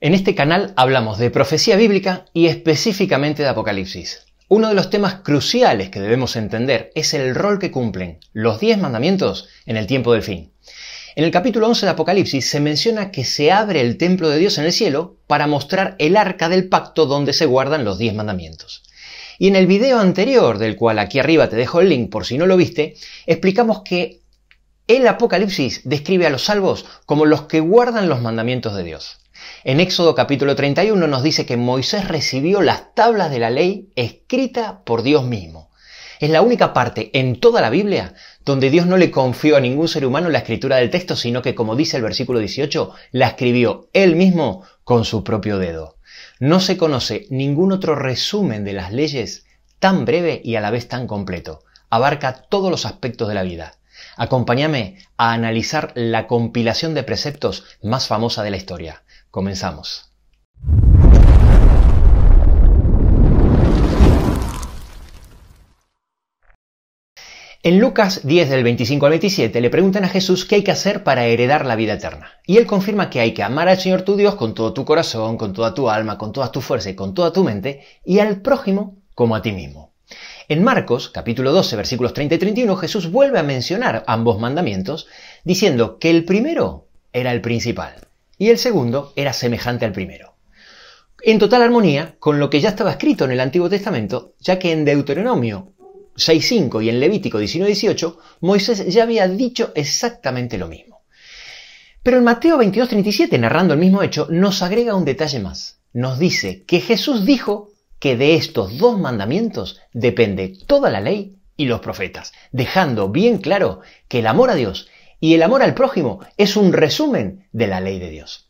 En este canal hablamos de profecía bíblica y específicamente de Apocalipsis. Uno de los temas cruciales que debemos entender es el rol que cumplen los 10 mandamientos en el tiempo del fin. En el capítulo 11 de Apocalipsis se menciona que se abre el templo de Dios en el cielo para mostrar el arca del pacto donde se guardan los diez mandamientos. Y en el video anterior, del cual aquí arriba te dejo el link por si no lo viste, explicamos que el Apocalipsis describe a los salvos como los que guardan los mandamientos de Dios. En Éxodo capítulo 31 nos dice que Moisés recibió las tablas de la ley escrita por Dios mismo. Es la única parte en toda la Biblia donde Dios no le confió a ningún ser humano la escritura del texto, sino que, como dice el versículo 18, la escribió él mismo con su propio dedo. No se conoce ningún otro resumen de las leyes tan breve y a la vez tan completo. Abarca todos los aspectos de la vida. Acompáñame a analizar la compilación de preceptos más famosa de la historia. Comenzamos. En Lucas 10 del 25 al 27 le preguntan a Jesús qué hay que hacer para heredar la vida eterna. Y él confirma que hay que amar al Señor tu Dios con todo tu corazón, con toda tu alma, con toda tu fuerza y con toda tu mente, y al prójimo como a ti mismo. En Marcos, capítulo 12, versículos 30 y 31, Jesús vuelve a mencionar ambos mandamientos, diciendo que el primero era el principal y el segundo era semejante al primero. En total armonía con lo que ya estaba escrito en el Antiguo Testamento, ya que en Deuteronomio 6.5 y en Levítico 19.18, Moisés ya había dicho exactamente lo mismo. Pero en Mateo 22.37, narrando el mismo hecho, nos agrega un detalle más. Nos dice que Jesús dijo que de estos dos mandamientos depende toda la ley y los profetas, dejando bien claro que el amor a Dios y el amor al prójimo es un resumen de la ley de Dios.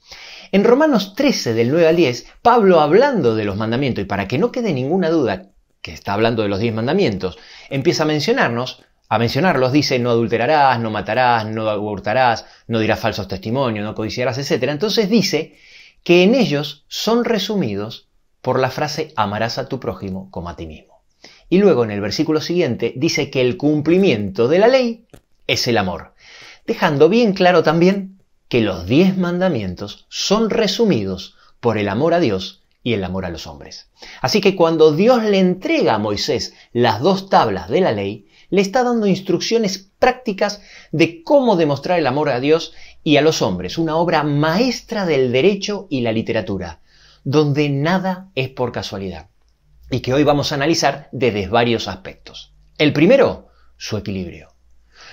En Romanos 13 del 9 al 10, Pablo hablando de los mandamientos, y para que no quede ninguna duda que está hablando de los 10 mandamientos, empieza a mencionarnos, a mencionarlos, dice no adulterarás, no matarás, no abortarás, no dirás falsos testimonios, no codiciarás, etc. Entonces dice que en ellos son resumidos por la frase amarás a tu prójimo como a ti mismo. Y luego en el versículo siguiente dice que el cumplimiento de la ley es el amor dejando bien claro también que los diez mandamientos son resumidos por el amor a Dios y el amor a los hombres. Así que cuando Dios le entrega a Moisés las dos tablas de la ley, le está dando instrucciones prácticas de cómo demostrar el amor a Dios y a los hombres, una obra maestra del derecho y la literatura, donde nada es por casualidad, y que hoy vamos a analizar desde varios aspectos. El primero, su equilibrio.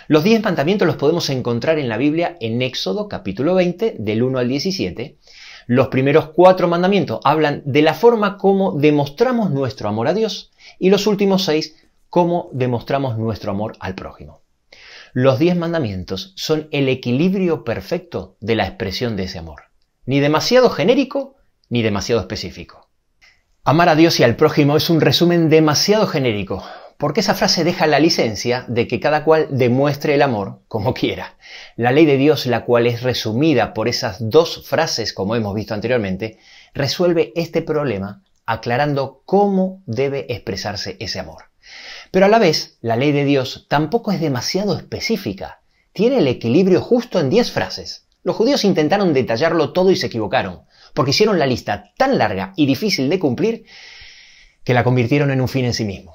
Los diez mandamientos los podemos encontrar en la Biblia en Éxodo capítulo 20 del 1 al 17. Los primeros cuatro mandamientos hablan de la forma como demostramos nuestro amor a Dios y los últimos seis cómo demostramos nuestro amor al prójimo. Los diez mandamientos son el equilibrio perfecto de la expresión de ese amor. Ni demasiado genérico ni demasiado específico. Amar a Dios y al prójimo es un resumen demasiado genérico, porque esa frase deja la licencia de que cada cual demuestre el amor como quiera. La ley de Dios, la cual es resumida por esas dos frases, como hemos visto anteriormente, resuelve este problema aclarando cómo debe expresarse ese amor. Pero a la vez, la ley de Dios tampoco es demasiado específica. Tiene el equilibrio justo en diez frases. Los judíos intentaron detallarlo todo y se equivocaron, porque hicieron la lista tan larga y difícil de cumplir que la convirtieron en un fin en sí mismo.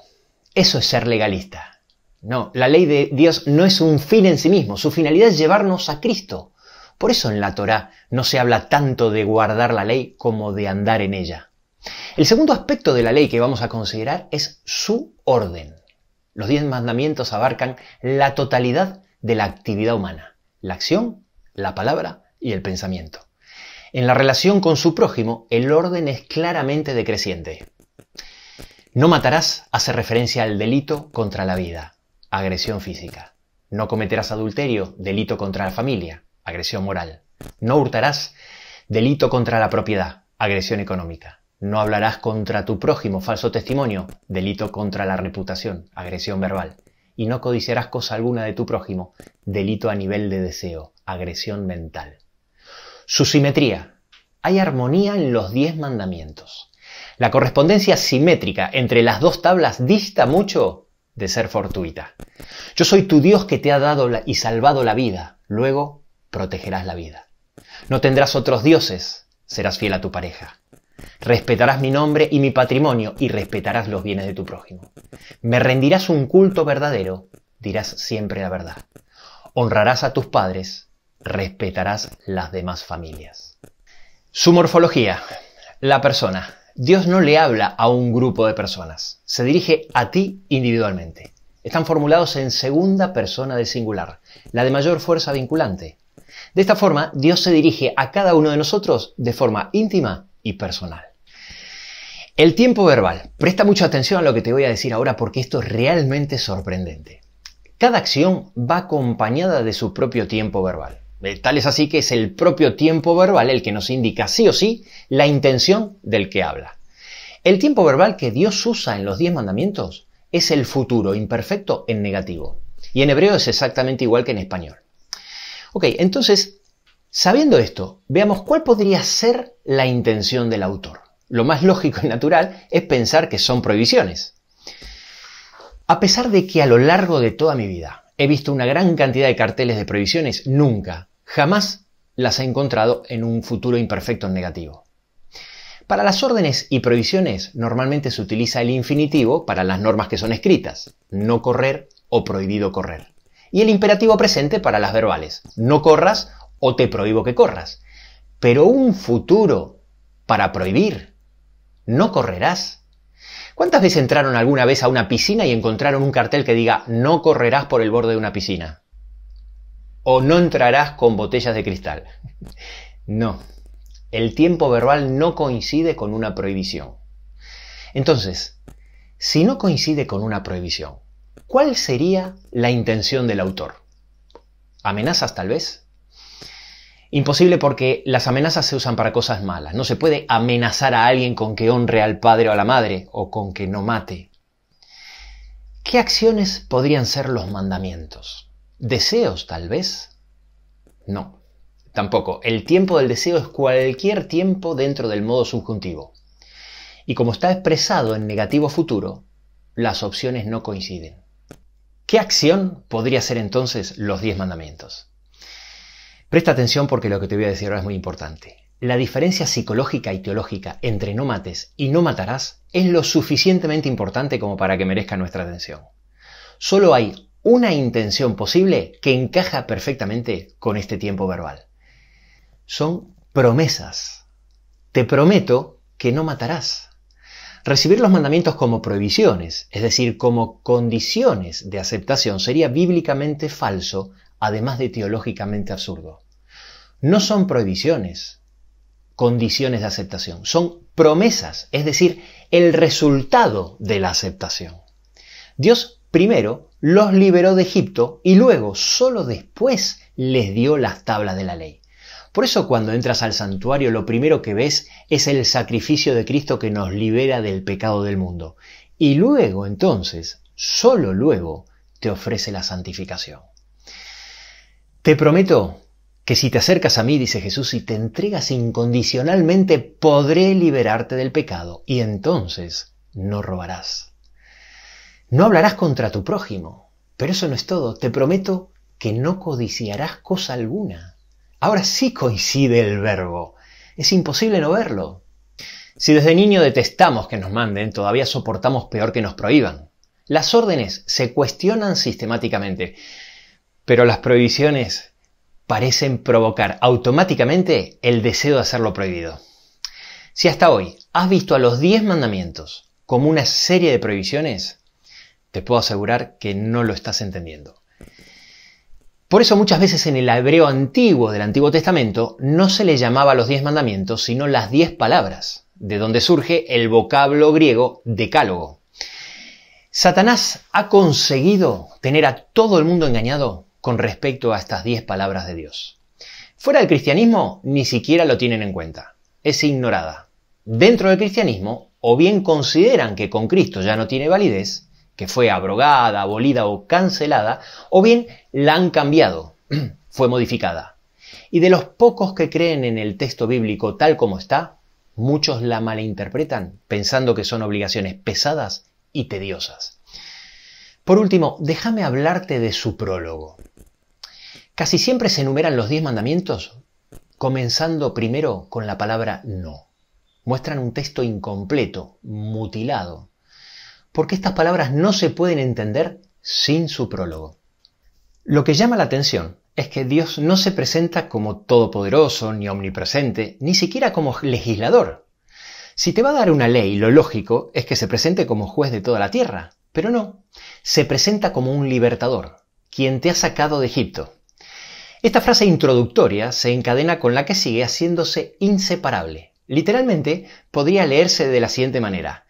Eso es ser legalista. No, la ley de Dios no es un fin en sí mismo, su finalidad es llevarnos a Cristo. Por eso en la Torá no se habla tanto de guardar la ley como de andar en ella. El segundo aspecto de la ley que vamos a considerar es su orden. Los diez mandamientos abarcan la totalidad de la actividad humana, la acción, la palabra y el pensamiento. En la relación con su prójimo, el orden es claramente decreciente. No matarás hace referencia al delito contra la vida, agresión física. No cometerás adulterio, delito contra la familia, agresión moral. No hurtarás, delito contra la propiedad, agresión económica. No hablarás contra tu prójimo, falso testimonio, delito contra la reputación, agresión verbal. Y no codiciarás cosa alguna de tu prójimo, delito a nivel de deseo, agresión mental. Su simetría. Hay armonía en los diez mandamientos. La correspondencia simétrica entre las dos tablas dista mucho de ser fortuita. Yo soy tu Dios que te ha dado y salvado la vida, luego protegerás la vida. No tendrás otros dioses, serás fiel a tu pareja. Respetarás mi nombre y mi patrimonio y respetarás los bienes de tu prójimo. Me rendirás un culto verdadero, dirás siempre la verdad. Honrarás a tus padres, respetarás las demás familias. Su morfología. La persona Dios no le habla a un grupo de personas, se dirige a ti individualmente. Están formulados en segunda persona de singular, la de mayor fuerza vinculante. De esta forma, Dios se dirige a cada uno de nosotros de forma íntima y personal. El tiempo verbal. Presta mucha atención a lo que te voy a decir ahora porque esto es realmente sorprendente. Cada acción va acompañada de su propio tiempo verbal. Tal es así que es el propio tiempo verbal el que nos indica sí o sí la intención del que habla. El tiempo verbal que Dios usa en los diez mandamientos es el futuro imperfecto en negativo. Y en hebreo es exactamente igual que en español. Ok, entonces, sabiendo esto, veamos cuál podría ser la intención del autor. Lo más lógico y natural es pensar que son prohibiciones. A pesar de que a lo largo de toda mi vida he visto una gran cantidad de carteles de prohibiciones, nunca jamás las ha encontrado en un futuro imperfecto negativo. Para las órdenes y prohibiciones normalmente se utiliza el infinitivo para las normas que son escritas, no correr o prohibido correr. Y el imperativo presente para las verbales, no corras o te prohíbo que corras. Pero un futuro para prohibir, no correrás. ¿Cuántas veces entraron alguna vez a una piscina y encontraron un cartel que diga no correrás por el borde de una piscina? o no entrarás con botellas de cristal. No, el tiempo verbal no coincide con una prohibición. Entonces, si no coincide con una prohibición, ¿cuál sería la intención del autor? ¿Amenazas tal vez? Imposible porque las amenazas se usan para cosas malas. No se puede amenazar a alguien con que honre al padre o a la madre o con que no mate. ¿Qué acciones podrían ser los mandamientos? Deseos, tal vez. No, tampoco. El tiempo del deseo es cualquier tiempo dentro del modo subjuntivo. Y como está expresado en negativo futuro, las opciones no coinciden. ¿Qué acción podría ser entonces los diez mandamientos? Presta atención porque lo que te voy a decir ahora es muy importante. La diferencia psicológica y teológica entre no mates y no matarás es lo suficientemente importante como para que merezca nuestra atención. Solo hay una intención posible que encaja perfectamente con este tiempo verbal. Son promesas. Te prometo que no matarás. Recibir los mandamientos como prohibiciones, es decir, como condiciones de aceptación, sería bíblicamente falso, además de teológicamente absurdo. No son prohibiciones, condiciones de aceptación, son promesas, es decir, el resultado de la aceptación. Dios primero los liberó de Egipto y luego, solo después, les dio las tablas de la ley. Por eso cuando entras al santuario lo primero que ves es el sacrificio de Cristo que nos libera del pecado del mundo. Y luego, entonces, solo luego, te ofrece la santificación. Te prometo que si te acercas a mí, dice Jesús, y te entregas incondicionalmente, podré liberarte del pecado y entonces no robarás. No hablarás contra tu prójimo. Pero eso no es todo. Te prometo que no codiciarás cosa alguna. Ahora sí coincide el verbo. Es imposible no verlo. Si desde niño detestamos que nos manden, todavía soportamos peor que nos prohíban. Las órdenes se cuestionan sistemáticamente, pero las prohibiciones parecen provocar automáticamente el deseo de hacer lo prohibido. Si hasta hoy has visto a los 10 mandamientos como una serie de prohibiciones, te puedo asegurar que no lo estás entendiendo. Por eso muchas veces en el hebreo antiguo del Antiguo Testamento no se le llamaba los diez mandamientos, sino las diez palabras, de donde surge el vocablo griego decálogo. Satanás ha conseguido tener a todo el mundo engañado con respecto a estas diez palabras de Dios. Fuera del cristianismo ni siquiera lo tienen en cuenta, es ignorada. Dentro del cristianismo, o bien consideran que con Cristo ya no tiene validez, que fue abrogada, abolida o cancelada, o bien la han cambiado, fue modificada. Y de los pocos que creen en el texto bíblico tal como está, muchos la malinterpretan, pensando que son obligaciones pesadas y tediosas. Por último, déjame hablarte de su prólogo. Casi siempre se enumeran los diez mandamientos, comenzando primero con la palabra no. Muestran un texto incompleto, mutilado, porque estas palabras no se pueden entender sin su prólogo. Lo que llama la atención es que Dios no se presenta como todopoderoso, ni omnipresente, ni siquiera como legislador. Si te va a dar una ley, lo lógico es que se presente como juez de toda la tierra, pero no, se presenta como un libertador, quien te ha sacado de Egipto. Esta frase introductoria se encadena con la que sigue haciéndose inseparable. Literalmente podría leerse de la siguiente manera.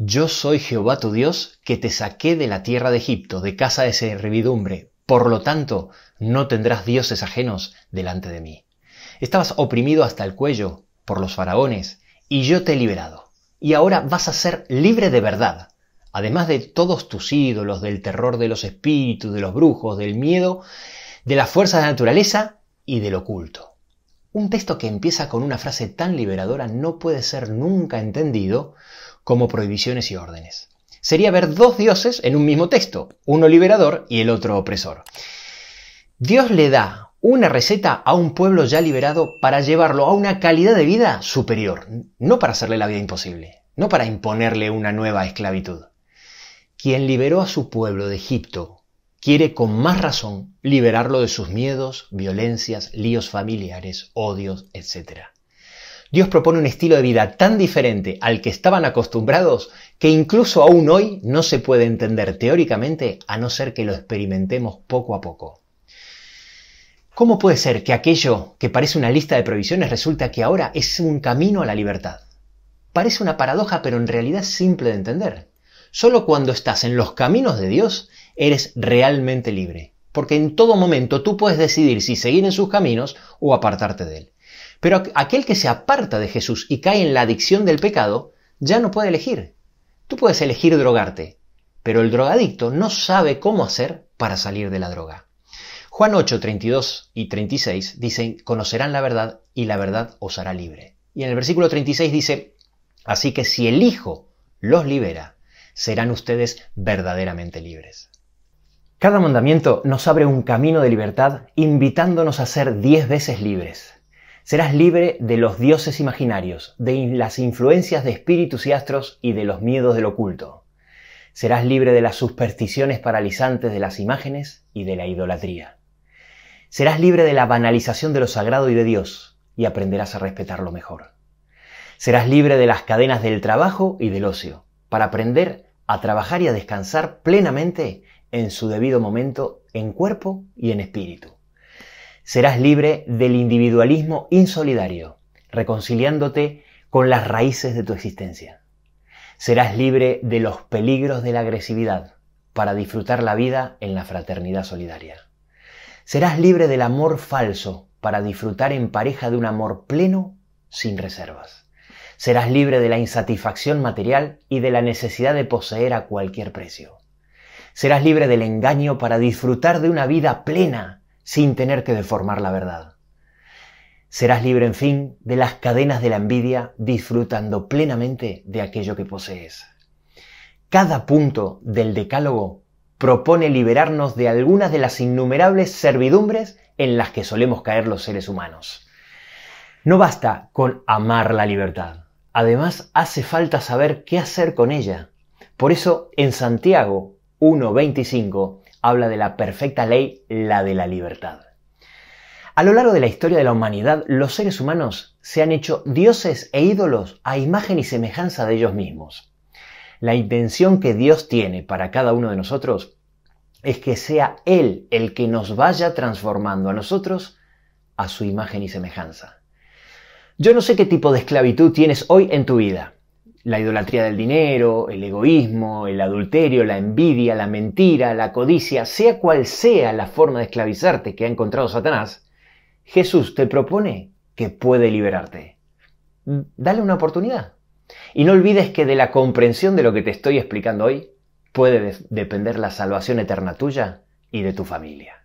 Yo soy Jehová tu Dios, que te saqué de la tierra de Egipto, de casa de servidumbre. Por lo tanto, no tendrás dioses ajenos delante de mí. Estabas oprimido hasta el cuello por los faraones, y yo te he liberado. Y ahora vas a ser libre de verdad. Además de todos tus ídolos, del terror de los espíritus, de los brujos, del miedo, de la fuerza de la naturaleza y del oculto. Un texto que empieza con una frase tan liberadora no puede ser nunca entendido como prohibiciones y órdenes. Sería ver dos dioses en un mismo texto, uno liberador y el otro opresor. Dios le da una receta a un pueblo ya liberado para llevarlo a una calidad de vida superior, no para hacerle la vida imposible, no para imponerle una nueva esclavitud. Quien liberó a su pueblo de Egipto quiere con más razón liberarlo de sus miedos, violencias, líos familiares, odios, etc. Dios propone un estilo de vida tan diferente al que estaban acostumbrados que incluso aún hoy no se puede entender teóricamente a no ser que lo experimentemos poco a poco. ¿Cómo puede ser que aquello que parece una lista de provisiones resulta que ahora es un camino a la libertad? Parece una paradoja, pero en realidad es simple de entender. Solo cuando estás en los caminos de Dios eres realmente libre, porque en todo momento tú puedes decidir si seguir en sus caminos o apartarte de él. Pero aquel que se aparta de Jesús y cae en la adicción del pecado, ya no puede elegir. Tú puedes elegir drogarte, pero el drogadicto no sabe cómo hacer para salir de la droga. Juan 8, 32 y 36 dicen, conocerán la verdad y la verdad os hará libre. Y en el versículo 36 dice, así que si el Hijo los libera, serán ustedes verdaderamente libres. Cada mandamiento nos abre un camino de libertad invitándonos a ser diez veces libres. Serás libre de los dioses imaginarios, de las influencias de espíritus y astros y de los miedos del oculto. Serás libre de las supersticiones paralizantes de las imágenes y de la idolatría. Serás libre de la banalización de lo sagrado y de Dios y aprenderás a respetarlo mejor. Serás libre de las cadenas del trabajo y del ocio, para aprender a trabajar y a descansar plenamente en su debido momento en cuerpo y en espíritu serás libre del individualismo insolidario, reconciliándote con las raíces de tu existencia. Serás libre de los peligros de la agresividad para disfrutar la vida en la fraternidad solidaria. Serás libre del amor falso para disfrutar en pareja de un amor pleno sin reservas. Serás libre de la insatisfacción material y de la necesidad de poseer a cualquier precio. Serás libre del engaño para disfrutar de una vida plena sin tener que deformar la verdad. Serás libre, en fin, de las cadenas de la envidia, disfrutando plenamente de aquello que posees. Cada punto del decálogo propone liberarnos de algunas de las innumerables servidumbres en las que solemos caer los seres humanos. No basta con amar la libertad, además hace falta saber qué hacer con ella. Por eso, en Santiago 1.25, habla de la perfecta ley, la de la libertad. A lo largo de la historia de la humanidad, los seres humanos se han hecho dioses e ídolos a imagen y semejanza de ellos mismos. La intención que Dios tiene para cada uno de nosotros es que sea Él el que nos vaya transformando a nosotros a su imagen y semejanza. Yo no sé qué tipo de esclavitud tienes hoy en tu vida, la idolatría del dinero, el egoísmo, el adulterio, la envidia, la mentira, la codicia, sea cual sea la forma de esclavizarte que ha encontrado Satanás, Jesús te propone que puede liberarte. Dale una oportunidad. Y no olvides que de la comprensión de lo que te estoy explicando hoy puede depender la salvación eterna tuya y de tu familia.